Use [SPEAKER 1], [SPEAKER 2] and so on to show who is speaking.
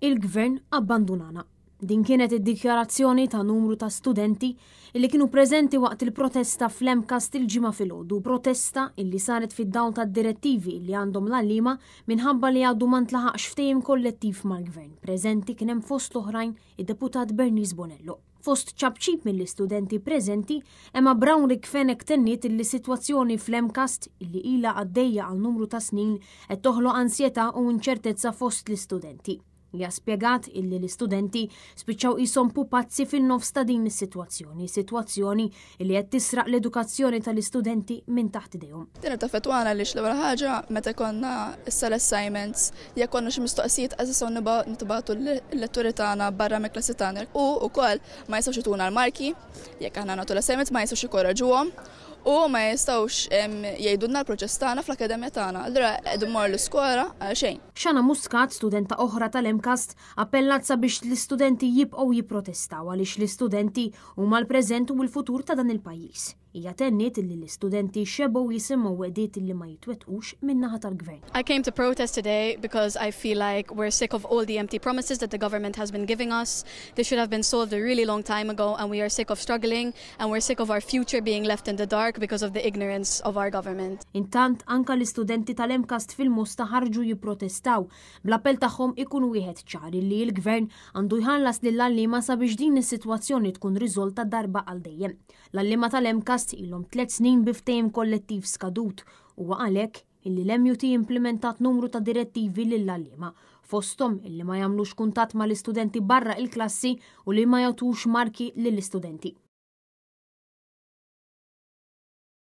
[SPEAKER 1] il-gvern abbandunana. Din kienet id-dikjarazzjoni ta' numru ta' studenti li kienu preżenti waqt il-protesta fl-Emkast il-ġimgħa filgħodu, protesta illi saret fid-dawn tad direttivi li għandhom l-allima minħabba li għaddu ma ntlaħaqx ftehim kollettiv mal-gvern. Preżenti kien hemm fost l-oħrajn id-deputat Bernis Bonello. Fost ċabċib mill-istudenti preżenti, Emma Brown rikfenek tenniet illi situazzjoni fl-Emkast illi ila għaddejja għal numru ta' snin qed toħloq ansjeta u inċertezza fost l-istudenti li spiegat illi l-istudenti spiċċaw jisom pupazzi fin-nofs ta' din is-sitwazzjoni, sitwazzjoni li qed tisraq l-edukazzjoni tal-istudenti minn taħt idejhom.
[SPEAKER 2] Din tafetwana li l-ewwel ħaġa meta konna s-sal assignments jekk konna xi mistoqsijiet qasisaw nibagħtu l-letturi tagħna barra me klassi tagħna u wkoll ma jistgħux ituna l-marki jekk aħna nagħtu l-assignments ma jistgħux ikkoraġuhom u ma jistawx jajdunna l-proċess tagħna fl-akademja tagħna. Allura qegħdu mmor l-iskola eh, xejn. Xana Muscat, studenta
[SPEAKER 1] oħra tal-Emkast, appellat sabiex l-istudenti jibqgħu jipprotestaw għaliex l-istudenti huma l-preżent u l-futur ta' dan il-pajjiż hija tennit li l-istudenti xebew jisimgħu wedit li ma jitwetqux min-naħa gvern
[SPEAKER 3] I came to protest today because I feel like we're sick of all the empty promises that the government has been giving us. They should have been solved a really long time ago and we are sick of struggling and we're sick of our future being left in the dark because of the ignorance of our government. Intant anka l-istudenti tal-Emkast fil-Musta ħarġu jipprotestaw. Bl-appell tagħhom
[SPEAKER 1] ikun wieħed ċari li l-gvern għandu jħallas lill-allima sabiex din is-sitwazzjoni tkun riżolta darba għal dejjem. L-allima tal-Emkast Trust ilhom tliet snin biftejm kollettiv skadut u għalhekk illi l-MUT implementat numru ta' direttivi lill-għalliema fostom illi ma jagħmlux kuntatt mal-istudenti barra il-klassi u li ma jagħtux marki lill-istudenti.